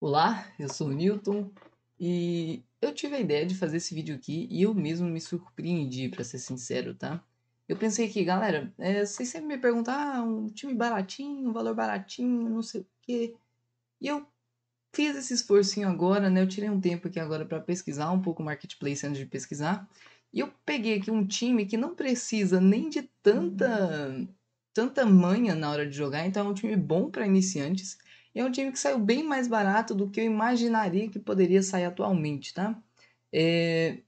Olá, eu sou o Newton e eu tive a ideia de fazer esse vídeo aqui e eu mesmo me surpreendi, para ser sincero, tá? Eu pensei que, galera, é, vocês sempre me perguntam, ah, um time baratinho, um valor baratinho, não sei o quê. E eu fiz esse esforcinho agora, né? Eu tirei um tempo aqui agora para pesquisar um pouco o marketplace antes de pesquisar. E eu peguei aqui um time que não precisa nem de tanta, uhum. tanta manha na hora de jogar, então é um time bom para iniciantes é um time que saiu bem mais barato do que eu imaginaria que poderia sair atualmente, tá? É...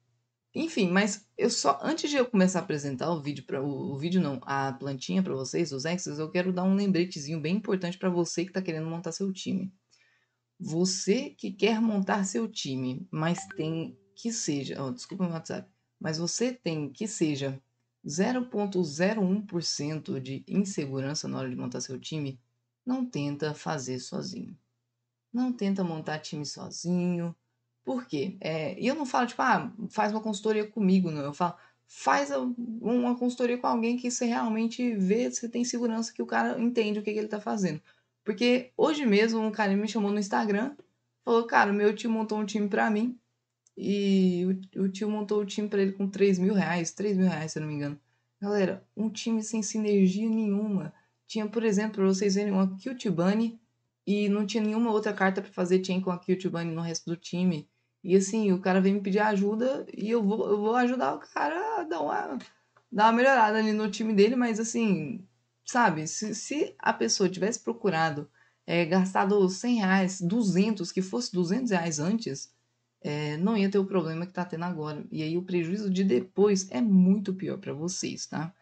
Enfim, mas eu só antes de eu começar a apresentar o vídeo para o, o, vídeo não, a plantinha para vocês, os exes, eu quero dar um lembretezinho bem importante para você que está querendo montar seu time. Você que quer montar seu time, mas tem que seja, oh, desculpa meu WhatsApp, mas você tem que seja 0.01% de insegurança na hora de montar seu time, não tenta fazer sozinho. Não tenta montar time sozinho. Por quê? É, eu não falo, tipo, ah, faz uma consultoria comigo, não. Eu falo, faz uma consultoria com alguém que você realmente vê, você tem segurança que o cara entende o que, que ele tá fazendo. Porque hoje mesmo um cara me chamou no Instagram, falou, cara, meu tio montou um time pra mim. E o, o tio montou o time pra ele com 3 mil reais, 3 mil reais, se eu não me engano. Galera, um time sem sinergia nenhuma tinha, por exemplo, vocês verem uma Cute Bunny e não tinha nenhuma outra carta para fazer chain com a Cute Bunny no resto do time. E assim, o cara vem me pedir ajuda e eu vou, eu vou ajudar o cara a dar uma, dar uma melhorada ali no time dele, mas assim, sabe, se, se a pessoa tivesse procurado é, gastado 100 reais, 200, que fosse 200 reais antes, é, não ia ter o problema que tá tendo agora. E aí o prejuízo de depois é muito pior para vocês, tá?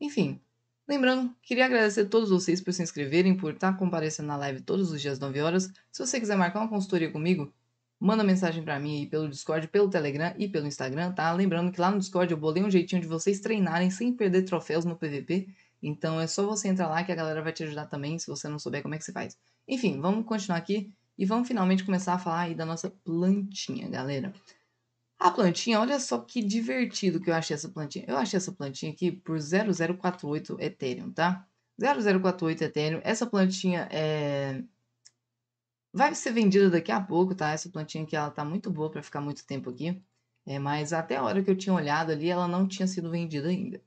Enfim, Lembrando, queria agradecer a todos vocês por se inscreverem, por estar tá comparecendo na live todos os dias às 9 horas. Se você quiser marcar uma consultoria comigo, manda mensagem para mim aí pelo Discord, pelo Telegram e pelo Instagram, tá? Lembrando que lá no Discord eu bolei um jeitinho de vocês treinarem sem perder troféus no PVP. Então é só você entrar lá que a galera vai te ajudar também, se você não souber como é que se faz. Enfim, vamos continuar aqui e vamos finalmente começar a falar aí da nossa plantinha, galera. A plantinha, olha só que divertido que eu achei essa plantinha. Eu achei essa plantinha aqui por 0048 Ethereum, tá? 0048 Ethereum. Essa plantinha é... vai ser vendida daqui a pouco, tá? Essa plantinha aqui, ela tá muito boa para ficar muito tempo aqui. É, mas até a hora que eu tinha olhado ali, ela não tinha sido vendida ainda.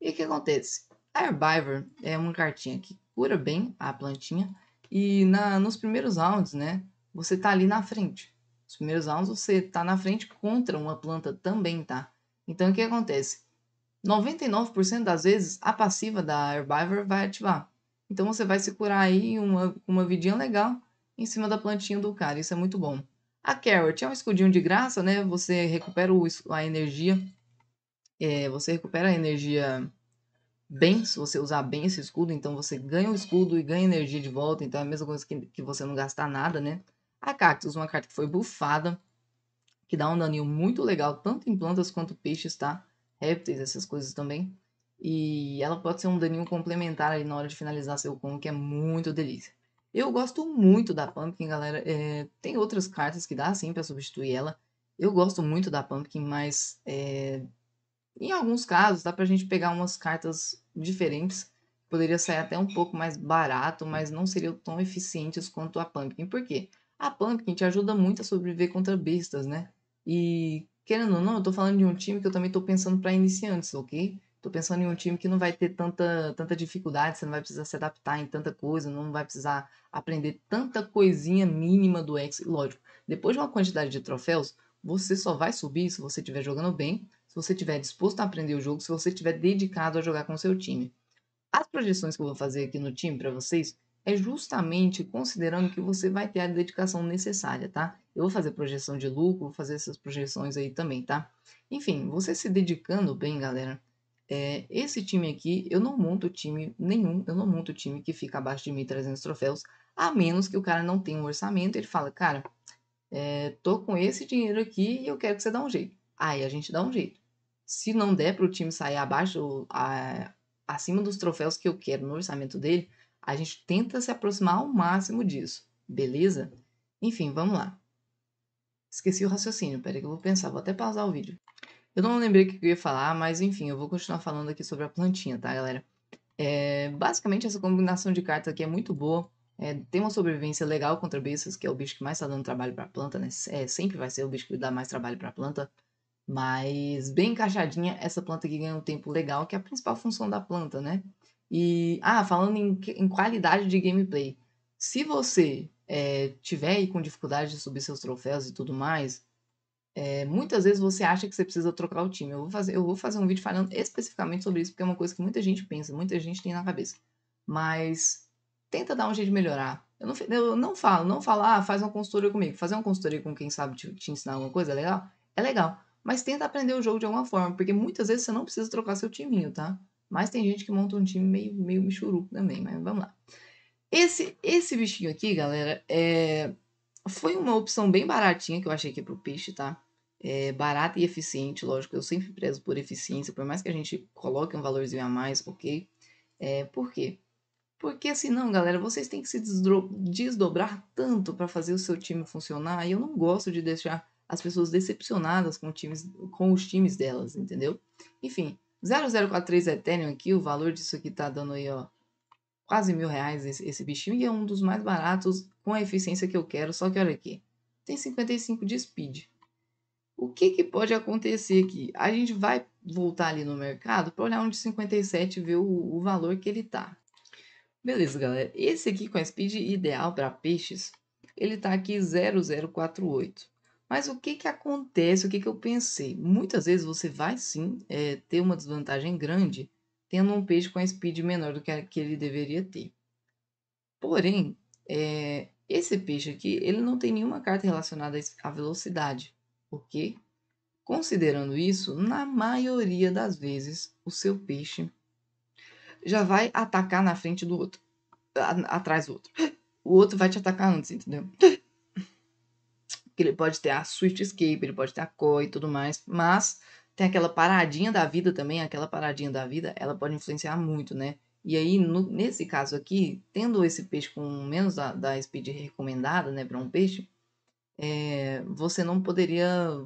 E o que acontece? A Herbivor é uma cartinha que cura bem a plantinha. E na, nos primeiros rounds, né? Você tá ali na frente. Os primeiros rounds você tá na frente contra uma planta também, tá? Então o que acontece? 99% das vezes a passiva da Herbivore vai ativar. Então você vai se curar aí uma, uma vidinha legal em cima da plantinha do cara. Isso é muito bom. A Carrot é um escudinho de graça, né? Você recupera o, a energia. É, você recupera a energia bem, se você usar bem esse escudo. Então você ganha o escudo e ganha energia de volta. Então é a mesma coisa que, que você não gastar nada, né? A cactus, uma carta que foi bufada, que dá um daninho muito legal, tanto em plantas quanto peixes, tá? Répteis, essas coisas também. E ela pode ser um daninho complementar ali na hora de finalizar seu combo, que é muito delícia. Eu gosto muito da Pumpkin, galera. É, tem outras cartas que dá, assim, para substituir ela. Eu gosto muito da Pumpkin, mas é, em alguns casos dá pra gente pegar umas cartas diferentes. Poderia sair até um pouco mais barato, mas não seriam tão eficientes quanto a Pumpkin. Por quê? A Pumpkin te ajuda muito a sobreviver contra bestas, né? E, querendo ou não, eu tô falando de um time que eu também tô pensando para iniciantes, ok? Tô pensando em um time que não vai ter tanta, tanta dificuldade, você não vai precisar se adaptar em tanta coisa, não vai precisar aprender tanta coisinha mínima do X. Lógico, depois de uma quantidade de troféus, você só vai subir se você estiver jogando bem, se você estiver disposto a aprender o jogo, se você estiver dedicado a jogar com o seu time. As projeções que eu vou fazer aqui no time para vocês é justamente considerando que você vai ter a dedicação necessária, tá? Eu vou fazer projeção de lucro, vou fazer essas projeções aí também, tá? Enfim, você se dedicando bem, galera, é, esse time aqui, eu não monto time nenhum, eu não monto time que fica abaixo de 1.300 troféus, a menos que o cara não tenha um orçamento, e ele fala, cara, é, tô com esse dinheiro aqui e eu quero que você dá um jeito. Aí a gente dá um jeito. Se não der para o time sair abaixo, a, acima dos troféus que eu quero no orçamento dele, a gente tenta se aproximar ao máximo disso, beleza? Enfim, vamos lá. Esqueci o raciocínio, peraí que eu vou pensar, vou até pausar o vídeo. Eu não lembrei o que eu ia falar, mas enfim, eu vou continuar falando aqui sobre a plantinha, tá, galera? É, basicamente, essa combinação de cartas aqui é muito boa. É, tem uma sobrevivência legal contra bestas, que é o bicho que mais está dando trabalho para a planta, né? É, sempre vai ser o bicho que dá mais trabalho para a planta. Mas bem encaixadinha, essa planta aqui ganha um tempo legal, que é a principal função da planta, né? E, ah, falando em, em qualidade de gameplay, se você é, tiver aí com dificuldade de subir seus troféus e tudo mais, é, muitas vezes você acha que você precisa trocar o time. Eu vou, fazer, eu vou fazer um vídeo falando especificamente sobre isso, porque é uma coisa que muita gente pensa, muita gente tem na cabeça. Mas tenta dar um jeito de melhorar. Eu não, eu não falo, não falo, ah, faz uma consultoria comigo. Fazer uma consultoria com quem sabe te, te ensinar alguma coisa é legal? É legal. Mas tenta aprender o jogo de alguma forma, porque muitas vezes você não precisa trocar seu timinho, tá? Mas tem gente que monta um time meio, meio michuruco também, mas vamos lá. Esse, esse bichinho aqui, galera, é... foi uma opção bem baratinha que eu achei aqui pro peixe, tá? É barata e eficiente, lógico, eu sempre prezo por eficiência, por mais que a gente coloque um valorzinho a mais, ok? É, por quê? Porque senão, assim, galera, vocês têm que se desdobrar tanto para fazer o seu time funcionar, e eu não gosto de deixar as pessoas decepcionadas com, times, com os times delas, entendeu? Enfim, 0043 Ethereum aqui, o valor disso aqui tá dando aí, ó, quase mil reais esse, esse bichinho. E é um dos mais baratos com a eficiência que eu quero. Só que olha aqui, tem 55 de speed. O que, que pode acontecer aqui? A gente vai voltar ali no mercado para olhar um de 57 e ver o, o valor que ele tá. Beleza, galera. Esse aqui com a speed ideal para peixes, ele tá aqui 0048. Mas o que, que acontece? O que, que eu pensei? Muitas vezes você vai sim é, ter uma desvantagem grande tendo um peixe com a speed menor do que, a, que ele deveria ter. Porém, é, esse peixe aqui ele não tem nenhuma carta relacionada à velocidade, Ok? considerando isso, na maioria das vezes o seu peixe já vai atacar na frente do outro, atrás do outro. O outro vai te atacar antes, entendeu? ele pode ter a Swift Escape, ele pode ter a COI e tudo mais, mas tem aquela paradinha da vida também, aquela paradinha da vida, ela pode influenciar muito, né? E aí, no, nesse caso aqui, tendo esse peixe com menos da, da speed recomendada, né, para um peixe, é, você não poderia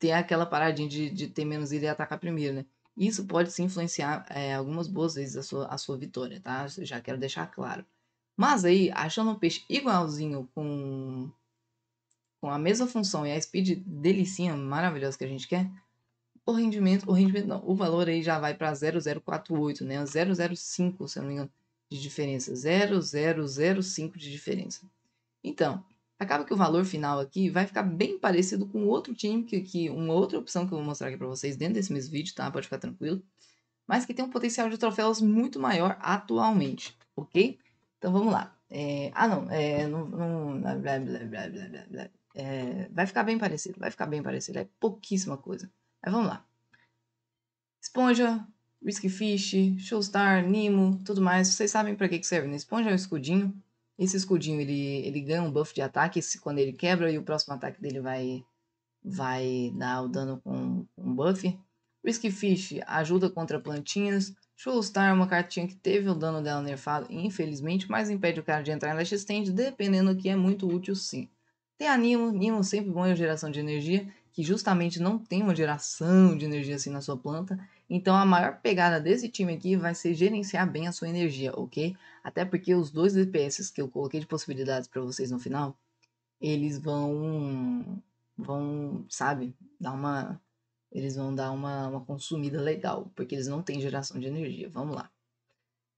ter aquela paradinha de, de ter menos ida e atacar primeiro, né? Isso pode se influenciar é, algumas boas vezes a sua, a sua vitória, tá? Eu já quero deixar claro. Mas aí, achando um peixe igualzinho com com a mesma função e a speed delicinha maravilhosa que a gente quer, o rendimento, o rendimento não, o valor aí já vai para 0048, né? 005, se eu não me engano, de diferença, 0005 de diferença. Então, acaba que o valor final aqui vai ficar bem parecido com outro time que que uma outra opção que eu vou mostrar aqui para vocês dentro desse mesmo vídeo, tá? Pode ficar tranquilo. Mas que tem um potencial de troféus muito maior atualmente, ok? Então vamos lá. É... ah, não, é, não, não blá, blá, blá, blá, blá, blá. É, vai ficar bem parecido, vai ficar bem parecido. É pouquíssima coisa. Mas vamos lá. Esponja, Risky Fish, Showstar, Nimo, tudo mais. Vocês sabem para que, que serve, né? Esponja é um escudinho. Esse escudinho, ele, ele ganha um buff de ataque quando ele quebra e o próximo ataque dele vai, vai dar o dano com um buff. Risky Fish ajuda contra plantinhas. Showstar é uma cartinha que teve o dano dela nerfado, infelizmente, mas impede o cara de entrar na Lash Stand, dependendo que é muito útil sim. Tem a Nimo, Nimo sempre bom em geração de energia, que justamente não tem uma geração de energia assim na sua planta. Então a maior pegada desse time aqui vai ser gerenciar bem a sua energia, ok? Até porque os dois DPS que eu coloquei de possibilidades para vocês no final, eles vão vão, sabe, dar uma eles vão dar uma, uma consumida legal, porque eles não têm geração de energia. Vamos lá.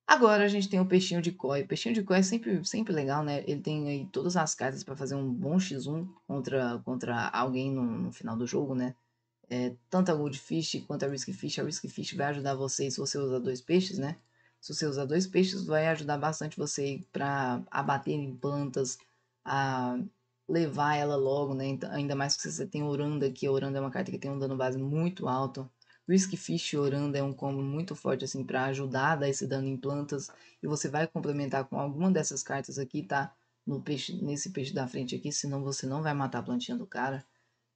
Agora a gente tem o peixinho de koi. O peixinho de koi é sempre, sempre legal, né? Ele tem aí todas as cartas para fazer um bom x1 contra, contra alguém no, no final do jogo, né? É, tanto a Goldfish quanto a Risky Fish. A Risky Fish vai ajudar você se você usar dois peixes, né? Se você usar dois peixes, vai ajudar bastante você para abater em plantas, a levar ela logo, né? ainda mais que você tem Oranda, que Oranda é uma carta que tem um dano base muito alto. Risk Fish orando é um combo muito forte assim para ajudar a dar esse dano em plantas. E você vai complementar com alguma dessas cartas aqui, tá? No peixe, nesse peixe da frente aqui, senão você não vai matar a plantinha do cara.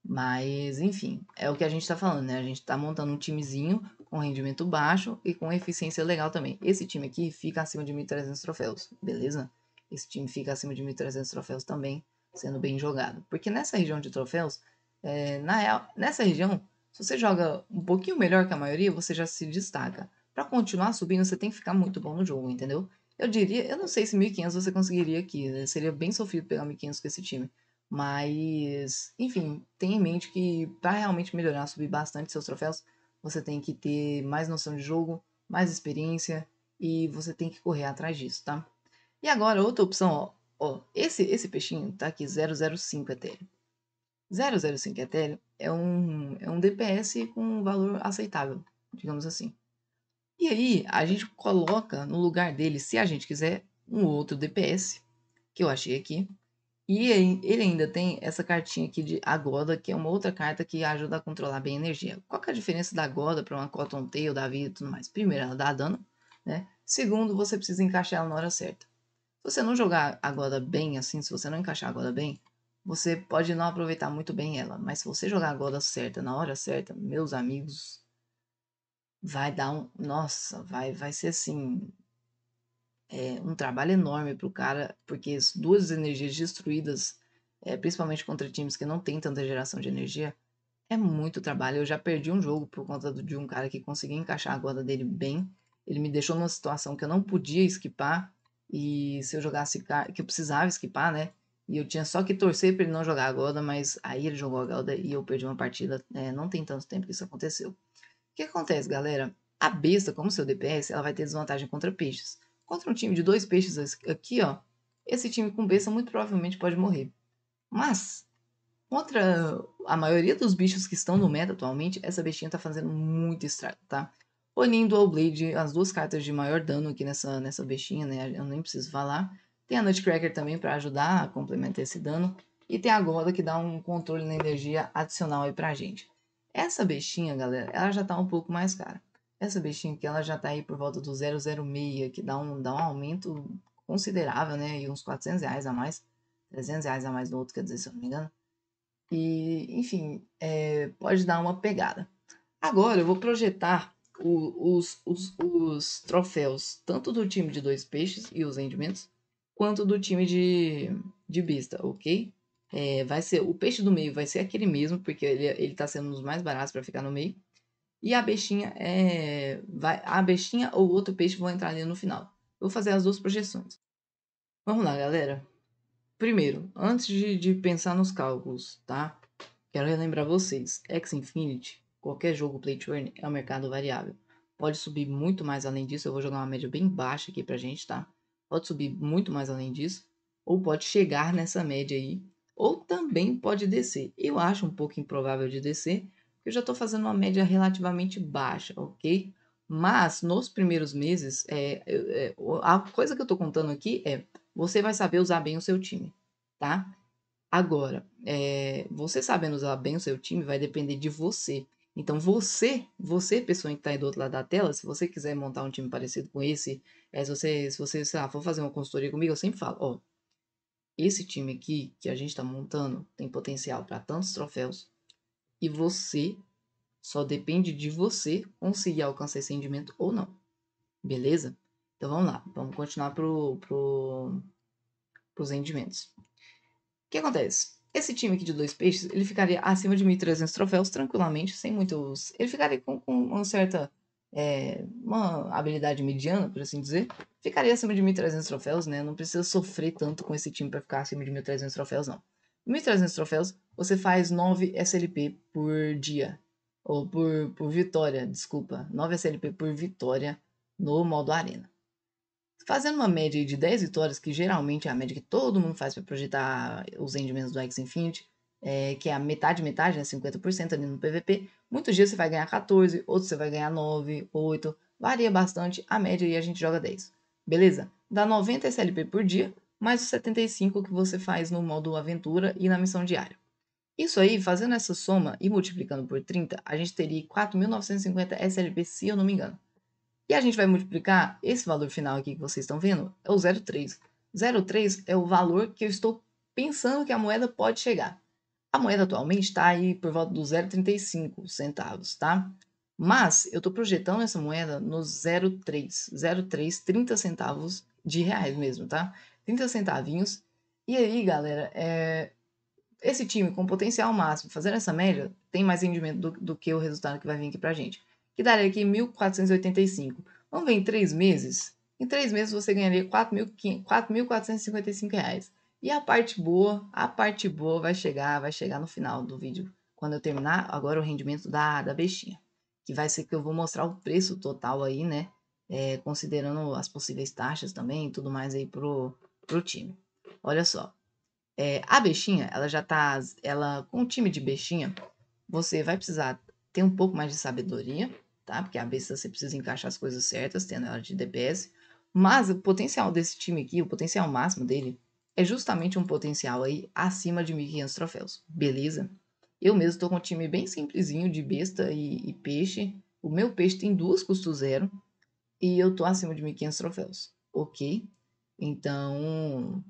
Mas, enfim, é o que a gente tá falando, né? A gente tá montando um timezinho com rendimento baixo e com eficiência legal também. Esse time aqui fica acima de 1.300 troféus, beleza? Esse time fica acima de 1.300 troféus também, sendo bem jogado. Porque nessa região de troféus, é, na real, nessa região, se você joga um pouquinho melhor que a maioria, você já se destaca. Para continuar subindo, você tem que ficar muito bom no jogo, entendeu? Eu diria, eu não sei se 1500 você conseguiria aqui, né? seria bem sofrido pegar 1500 com esse time. Mas, enfim, tenha em mente que para realmente melhorar, subir bastante seus troféus, você tem que ter mais noção de jogo, mais experiência e você tem que correr atrás disso, tá? E agora, outra opção, ó, ó esse, esse peixinho tá aqui 005 Ethereum. 005 Ethereum é um, é um DPS com um valor aceitável, digamos assim. E aí a gente coloca no lugar dele, se a gente quiser, um outro DPS, que eu achei aqui. E ele ainda tem essa cartinha aqui de Agoda, que é uma outra carta que ajuda a controlar bem a energia. Qual é a diferença da Agoda para uma Cotton Tail, da vida e tudo mais? Primeiro, ela dá dano, né? Segundo, você precisa encaixar ela na hora certa. Se você não jogar a Agoda bem assim, se você não encaixar a Agoda bem, você pode não aproveitar muito bem ela, mas se você jogar a gola certa na hora certa, meus amigos, vai dar um, nossa, vai vai ser assim, é, um trabalho enorme pro cara, porque as duas energias destruídas, é, principalmente contra times que não tem tanta geração de energia, é muito trabalho. Eu já perdi um jogo por conta de um cara que conseguiu encaixar a guarda dele bem. Ele me deixou numa situação que eu não podia esquipar. E se eu jogasse que eu precisava esquipar, né? E eu tinha só que torcer para ele não jogar a Golda, mas aí ele jogou a Golda e eu perdi uma partida. É, não tem tanto tempo que isso aconteceu. O que acontece, galera? A besta, como seu DPS, ela vai ter desvantagem contra peixes. Contra um time de dois peixes aqui, ó, esse time com besta muito provavelmente pode morrer. Mas, contra a maioria dos bichos que estão no meta atualmente, essa bestinha tá fazendo muito estrago, tá? Olhinho o Blade, as duas cartas de maior dano aqui nessa, nessa bestinha, né? Eu nem preciso falar. Tem a Nutcracker também para ajudar a complementar esse dano. E tem a Goda que dá um controle na energia adicional aí pra gente. Essa bexinha galera, ela já tá um pouco mais cara. Essa bexinha aqui, ela já tá aí por volta do 006, que dá um, dá um aumento considerável, né? E uns 400 reais a mais. 300 reais a mais do outro, quer dizer, se eu não me engano. E, enfim, é, pode dar uma pegada. Agora eu vou projetar o, os, os, os troféus, tanto do time de dois peixes e os rendimentos, quanto do time de, de besta, ok? É, vai ser O peixe do meio vai ser aquele mesmo, porque ele, ele tá sendo um dos mais baratos para ficar no meio. E a bestinha é. Vai, a bestinha ou outro peixe vão entrar ali no final. vou fazer as duas projeções. Vamos lá, galera. Primeiro, antes de, de pensar nos cálculos, tá? Quero relembrar vocês: X Infinity, qualquer jogo play to earn, é um mercado variável. Pode subir muito mais além disso. Eu vou jogar uma média bem baixa aqui pra gente, tá? pode subir muito mais além disso, ou pode chegar nessa média aí, ou também pode descer. Eu acho um pouco improvável de descer, porque eu já estou fazendo uma média relativamente baixa, ok? Mas nos primeiros meses, é, é, a coisa que eu estou contando aqui é você vai saber usar bem o seu time, tá? Agora, é, você sabendo usar bem o seu time vai depender de você. Então você, você pessoa que está aí do outro lado da tela, se você quiser montar um time parecido com esse, é, se você, se você sei lá, for fazer uma consultoria comigo, eu sempre falo, ó, esse time aqui que a gente está montando tem potencial para tantos troféus e você só depende de você conseguir alcançar esse rendimento ou não, beleza? Então vamos lá, vamos continuar pro, pro, os rendimentos. O que acontece? Esse time aqui de dois peixes, ele ficaria acima de 1.300 troféus tranquilamente, sem muitos... Ele ficaria com, com uma certa... É, uma habilidade mediana, por assim dizer. Ficaria acima de 1.300 troféus, né? Não precisa sofrer tanto com esse time para ficar acima de 1.300 troféus, não. 1.300 troféus, você faz 9 SLP por dia. Ou por, por vitória, desculpa. 9 SLP por vitória no modo arena. Fazendo uma média de 10 vitórias, que geralmente é a média que todo mundo faz para projetar os rendimentos do X Infinity, é, que é a metade, metade, né, 50% ali no PVP, muitos dias você vai ganhar 14, outros você vai ganhar 9, 8, varia bastante, a média e a gente joga 10. Beleza? Dá 90 SLP por dia, mais os 75 que você faz no modo aventura e na missão diária. Isso aí, fazendo essa soma e multiplicando por 30, a gente teria 4.950 SLP, se eu não me engano. E a gente vai multiplicar esse valor final aqui que vocês estão vendo, é o 0,3. 0,3 é o valor que eu estou pensando que a moeda pode chegar. A moeda atualmente está aí por volta dos 0,35 centavos, tá? Mas eu estou projetando essa moeda no 0,3, 0,3, 30 centavos de reais mesmo, tá? 30 centavinhos. E aí, galera, é... esse time com potencial máximo, fazendo essa média, tem mais rendimento do, do que o resultado que vai vir aqui pra gente que daria aqui 1.485. Vamos ver em três meses? Em três meses você ganharia 4.455 reais. E a parte boa, a parte boa vai chegar, vai chegar no final do vídeo. Quando eu terminar agora o rendimento da, da bestinha. Que vai ser que eu vou mostrar o preço total aí, né? É, considerando as possíveis taxas também e tudo mais aí pro, pro time. Olha só. É, a bexinha, ela já tá. Ela, com o time de bexinha, você vai precisar ter um pouco mais de sabedoria, tá? Porque a besta você precisa encaixar as coisas certas, tendo ela de DPS. Mas o potencial desse time aqui, o potencial máximo dele, é justamente um potencial aí acima de 1.500 troféus, beleza? Eu mesmo estou com um time bem simplesinho de besta e, e peixe. O meu peixe tem duas custo zero e eu tô acima de 1.500 troféus, ok? Então,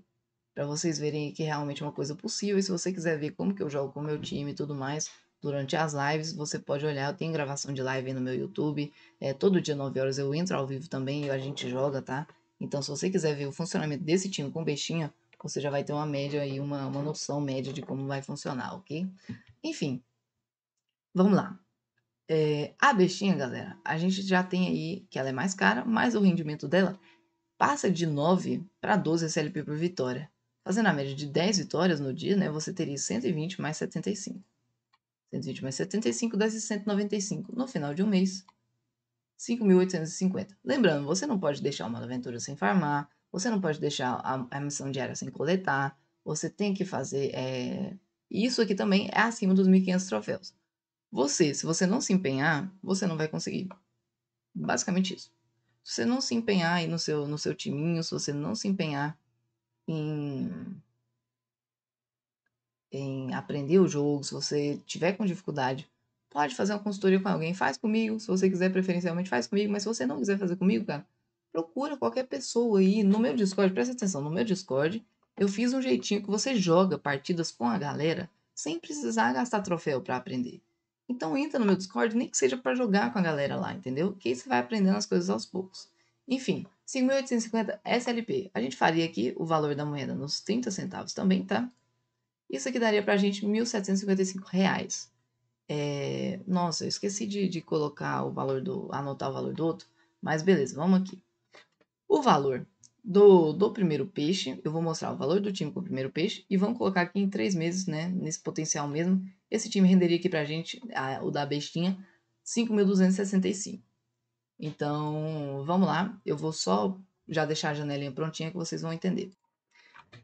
para vocês verem que realmente é uma coisa possível, e se você quiser ver como que eu jogo com o meu time e tudo mais, durante as lives. Você pode olhar, eu tenho gravação de live aí no meu YouTube. É, todo dia, 9 horas, eu entro ao vivo também e a gente joga, tá? Então, se você quiser ver o funcionamento desse time com bestinha, você já vai ter uma média aí, uma, uma noção média de como vai funcionar, ok? Enfim, vamos lá. É, a bestinha, galera, a gente já tem aí que ela é mais cara, mas o rendimento dela passa de 9 para 12 SLP por vitória. Fazendo a média de 10 vitórias no dia, né, você teria 120 mais 75. 120 mais 75 dá 195. No final de um mês, 5.850. Lembrando, você não pode deixar uma aventura sem farmar, você não pode deixar a, a missão diária sem coletar, você tem que fazer. É... Isso aqui também é acima dos 1.500 troféus. Você, se você não se empenhar, você não vai conseguir. Basicamente isso. Se você não se empenhar aí no seu, no seu timinho, se você não se empenhar em em aprender o jogo, se você tiver com dificuldade, pode fazer uma consultoria com alguém, faz comigo, se você quiser preferencialmente faz comigo, mas se você não quiser fazer comigo, cara, procura qualquer pessoa aí no meu Discord, presta atenção, no meu Discord, eu fiz um jeitinho que você joga partidas com a galera sem precisar gastar troféu para aprender. Então entra no meu Discord, nem que seja para jogar com a galera lá, entendeu? Que aí você vai aprendendo as coisas aos poucos. Enfim, 5.850 SLP. A gente faria aqui o valor da moeda nos 30 centavos também, tá? Isso aqui daria para a gente R$ 1.755. É... Nossa, eu esqueci de, de colocar o valor do. anotar o valor do outro, mas beleza, vamos aqui. O valor do, do primeiro peixe, eu vou mostrar o valor do time com o primeiro peixe e vamos colocar aqui em três meses, né? Nesse potencial mesmo. Esse time renderia aqui para a gente, o da bestinha, 5.265. Então, vamos lá. Eu vou só já deixar a janelinha prontinha que vocês vão entender.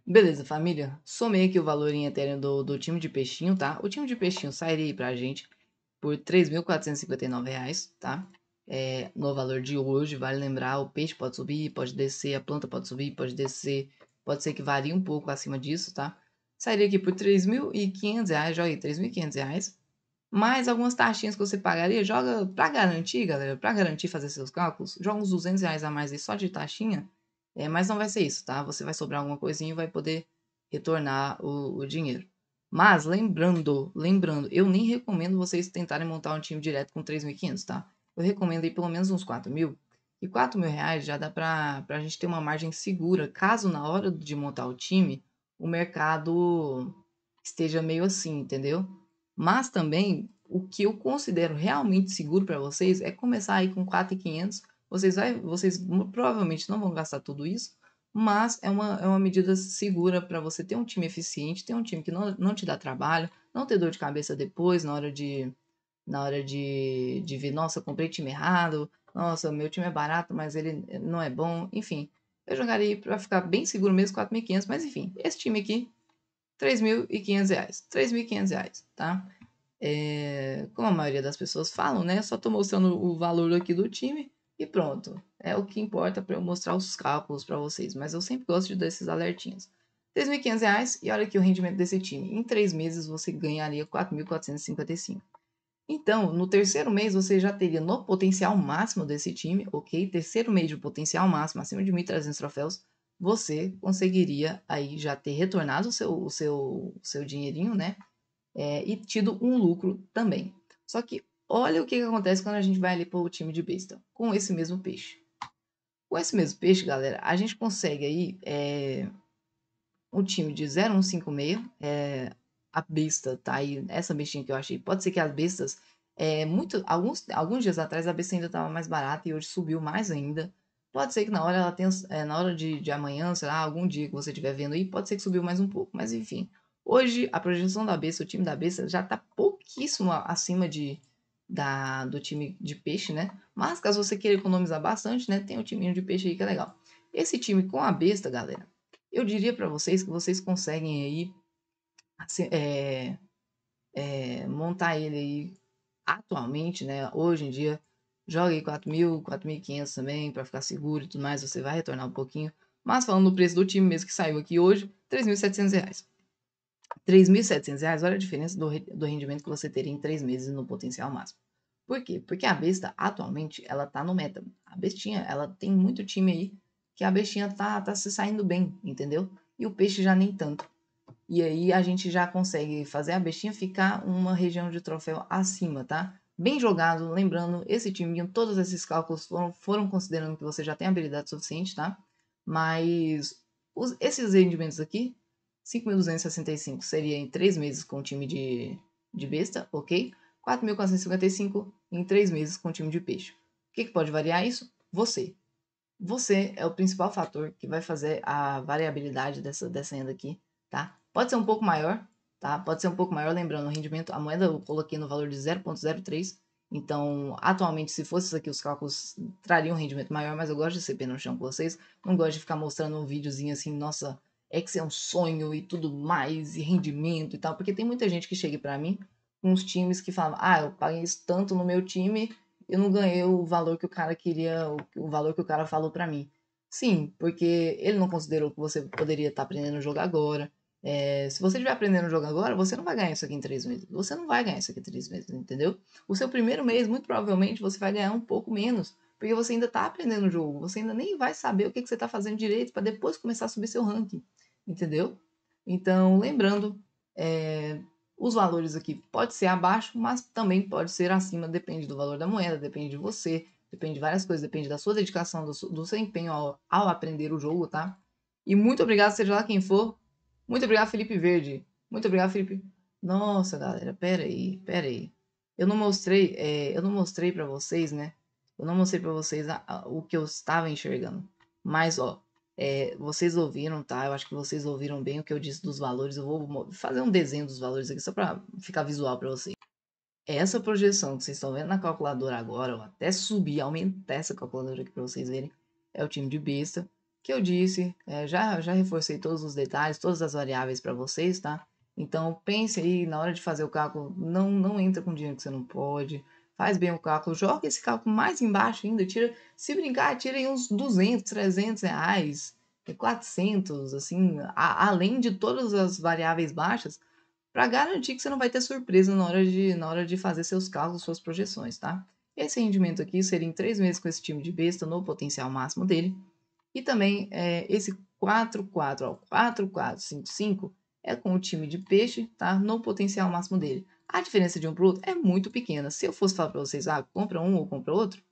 Beleza, família. Somei aqui o valor em Ethereum do, do time de peixinho, tá? O time de peixinho sairia pra gente por R$ 3.459, tá? É, no valor de hoje, vale lembrar, o peixe pode subir, pode descer, a planta pode subir, pode descer, pode ser que varie um pouco acima disso, tá? Sairia aqui por R$ 3.500, joga aí, R$ 3.500, mais algumas taxinhas que você pagaria, joga pra garantir, galera, pra garantir fazer seus cálculos, joga uns 200 reais a mais aí só de taxinha, é, mas não vai ser isso, tá? Você vai sobrar alguma coisinha e vai poder retornar o, o dinheiro. Mas lembrando, lembrando, eu nem recomendo vocês tentarem montar um time direto com 3.500, tá? Eu recomendo aí pelo menos uns 4 mil. E 4 mil reais já dá pra, pra gente ter uma margem segura, caso na hora de montar o time, o mercado esteja meio assim, entendeu? Mas também, o que eu considero realmente seguro para vocês é começar aí com 4.500 vocês, vai, vocês provavelmente não vão gastar tudo isso, mas é uma, é uma medida segura para você ter um time eficiente, ter um time que não, não te dá trabalho, não ter dor de cabeça depois na hora de na hora de, de ver, nossa, comprei time errado, nossa, meu time é barato, mas ele eh, não é bom, enfim. Eu jogaria para ficar bem seguro mesmo 4.500, mas enfim, esse time aqui, 3.500 reais, 3.500 reais, tá? É, como a maioria das pessoas falam, né? Só tô mostrando o valor aqui do time, e pronto. É o que importa para eu mostrar os cálculos para vocês, mas eu sempre gosto de dar esses alertinhos. R$ 3.500 e olha aqui o rendimento desse time. Em três meses você ganharia 4.455. Então, no terceiro mês você já teria no potencial máximo desse time, ok? Terceiro mês de potencial máximo, acima de 1.300 troféus, você conseguiria aí já ter retornado o seu, o seu, seu dinheirinho, né? É, e tido um lucro também. Só que Olha o que, que acontece quando a gente vai ali o time de besta, com esse mesmo peixe. Com esse mesmo peixe, galera, a gente consegue aí é, um time de 0156. É, eh, a besta tá aí, essa bestinha que eu achei. Pode ser que as bestas, é, muito, alguns, alguns dias atrás a besta ainda estava mais barata e hoje subiu mais ainda. Pode ser que na hora ela tenha, é, na hora de, de amanhã, sei lá, algum dia que você estiver vendo aí, pode ser que subiu mais um pouco, mas enfim. Hoje a projeção da besta, o time da besta já tá pouquíssimo acima de da, do time de peixe, né? Mas caso você queira economizar bastante, né? Tem o timinho de peixe aí que é legal. Esse time com a besta, galera, eu diria para vocês que vocês conseguem aí assim, é, é, montar ele aí atualmente, né? Hoje em dia, joga aí 4.000, 4.500 também para ficar seguro e tudo mais. Você vai retornar um pouquinho. Mas falando do preço do time mesmo que saiu aqui hoje, R$ reais. 3.700 reais, olha a diferença do, do rendimento que você teria em três meses no potencial máximo. Por quê? Porque a besta, atualmente, ela tá no meta. A bestinha, ela tem muito time aí que a bestinha tá, tá se saindo bem, entendeu? E o peixe já nem tanto. E aí a gente já consegue fazer a bestinha ficar uma região de troféu acima, tá? Bem jogado, lembrando, esse timinho, todos esses cálculos foram, foram considerando que você já tem habilidade suficiente, tá? Mas os, esses rendimentos aqui 5.265 seria em 3 meses com o time de, de besta, ok? 4.455 em 3 meses com o time de peixe. O que, que pode variar isso? Você. Você é o principal fator que vai fazer a variabilidade dessa, dessa renda aqui, tá? Pode ser um pouco maior, tá? Pode ser um pouco maior, lembrando, o rendimento, a moeda eu coloquei no valor de 0.03, então, atualmente, se fosse isso aqui, os cálculos trariam um rendimento maior, mas eu gosto de ser pé no chão com vocês, não gosto de ficar mostrando um videozinho assim, nossa, é que você é um sonho e tudo mais, e rendimento e tal. Porque tem muita gente que chega para mim com uns times que falam, ah, eu paguei isso tanto no meu time, eu não ganhei o valor que o cara queria, o valor que o cara falou para mim. Sim, porque ele não considerou que você poderia estar tá aprendendo o jogo agora. É, se você estiver aprendendo o jogo agora, você não vai ganhar isso aqui em três meses. Você não vai ganhar isso aqui em três meses, entendeu? O seu primeiro mês, muito provavelmente, você vai ganhar um pouco menos porque você ainda está aprendendo o jogo, você ainda nem vai saber o que, que você está fazendo direito para depois começar a subir seu ranking, entendeu? Então, lembrando, é, os valores aqui pode ser abaixo, mas também pode ser acima, depende do valor da moeda, depende de você, depende de várias coisas, depende da sua dedicação, do, do seu empenho ao, ao aprender o jogo, tá? E muito obrigado, seja lá quem for. Muito obrigado, Felipe Verde. Muito obrigado, Felipe. Nossa, galera, pera aí, pera aí. Eu não mostrei, é, eu não mostrei para vocês, né? Eu não mostrei para vocês a, a, o que eu estava enxergando. Mas, ó, é, vocês ouviram, tá? Eu acho que vocês ouviram bem o que eu disse dos valores. Eu vou fazer um desenho dos valores aqui só para ficar visual para vocês. Essa projeção que vocês estão vendo na calculadora agora, eu até subir, aumentar essa calculadora aqui para vocês verem, é o time de besta que eu disse, é, já, já reforcei todos os detalhes, todas as variáveis para vocês, tá? Então pense aí, na hora de fazer o cálculo, não, não entra com dinheiro que você não pode, faz bem o cálculo, joga esse cálculo mais embaixo ainda, tira, se brincar, tira aí uns 200, 300 reais, 400, é assim, a, além de todas as variáveis baixas, para garantir que você não vai ter surpresa na hora de, na hora de fazer seus cálculos, suas projeções, tá? Esse rendimento aqui seria em três meses com esse time de besta no potencial máximo dele. E também é, esse 4, 4, ó, 4, 4, 5, 5 é com o time de peixe, tá? No potencial máximo dele. A diferença de um para outro é muito pequena. Se eu fosse falar para vocês, ah, compra um ou compra outro,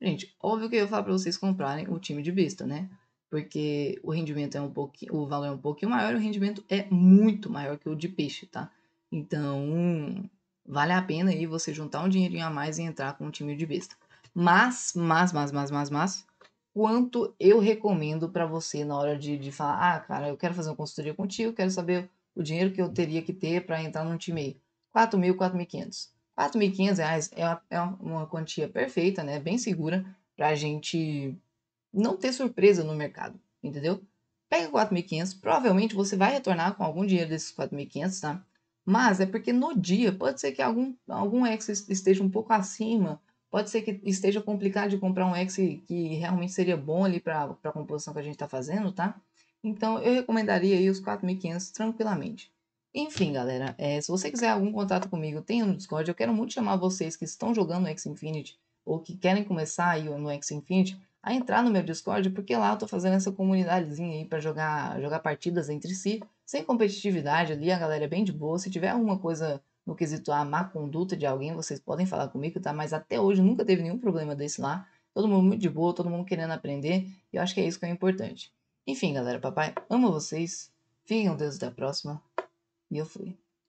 gente, óbvio que eu ia falar para vocês comprarem o time de besta, né? Porque o rendimento é um pouquinho, o valor é um pouquinho maior e o rendimento é muito maior que o de peixe, tá? Então, vale a pena aí você juntar um dinheirinho a mais e entrar com um time de besta. Mas, mas, mas, mas, mas, mas, quanto eu recomendo para você na hora de, de falar, ah, cara, eu quero fazer uma consultoria contigo, quero saber o dinheiro que eu teria que ter para entrar num time aí. 4.000, 4.500. 4.500 é uma, é uma quantia perfeita, né? Bem segura para a gente não ter surpresa no mercado, entendeu? Pega 4.500, provavelmente você vai retornar com algum dinheiro desses 4.500, tá? Mas é porque no dia pode ser que algum, algum ex esteja um pouco acima, pode ser que esteja complicado de comprar um ex que realmente seria bom ali para a composição que a gente está fazendo, tá? Então eu recomendaria aí os 4.500 tranquilamente. Enfim, galera, é, se você quiser algum contato comigo, tenha no Discord. Eu quero muito chamar vocês que estão jogando X Infinity ou que querem começar aí no X Infinity a entrar no meu Discord, porque lá eu tô fazendo essa comunidadezinha aí para jogar, jogar partidas entre si, sem competitividade ali, a galera é bem de boa. Se tiver alguma coisa no quesito a ah, má conduta de alguém, vocês podem falar comigo, tá? Mas até hoje nunca teve nenhum problema desse lá. Todo mundo muito de boa, todo mundo querendo aprender, e eu acho que é isso que é importante. Enfim, galera, papai, amo vocês. Fiquem com Deus até a próxima. E eu fui.